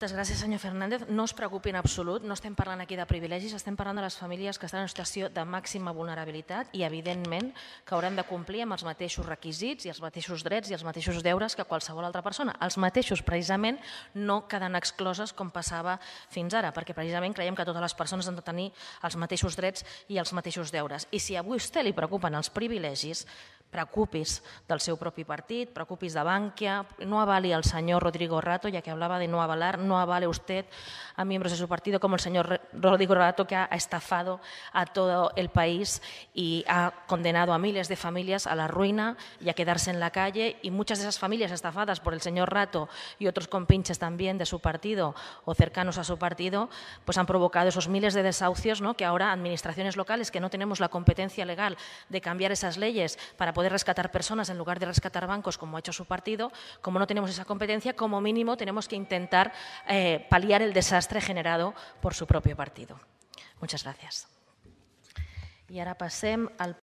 Moltes gràcies, senyor Fernández. No es preocupi en absolut, no estem parlant aquí de privilegis, estem parlant de les famílies que estan en situació de màxima vulnerabilitat i, evidentment, que hauran de complir amb els mateixos requisits i els mateixos drets i els mateixos deures que qualsevol altra persona. Els mateixos, precisament, no queden excloses com passava fins ara, perquè precisament creiem que totes les persones han de tenir els mateixos drets i els mateixos deures. I si a vostè li preocupen els privilegis, preocupis del seu propi partit, preocupis de Bankia, no avali al señor Rodrigo Rato, ya que hablaba de no avalar, no avale usted a miembros de su partido como el señor Rodrigo Rato que ha estafado a todo el país y ha condenado a miles de familias a la ruina y a quedarse en la calle y muchas de esas familias estafadas por el señor Rato y otros compinches también de su partido o cercanos a su partido, pues han provocado esos miles de desahucios ¿no? que ahora administraciones locales que no tenemos la competencia legal de cambiar esas leyes para poder poder rescatar personas en lugar de rescatar bancos, como ha hecho su partido, como no tenemos esa competencia, como mínimo tenemos que intentar eh, paliar el desastre generado por su propio partido. Muchas gracias. Y ahora pasemos al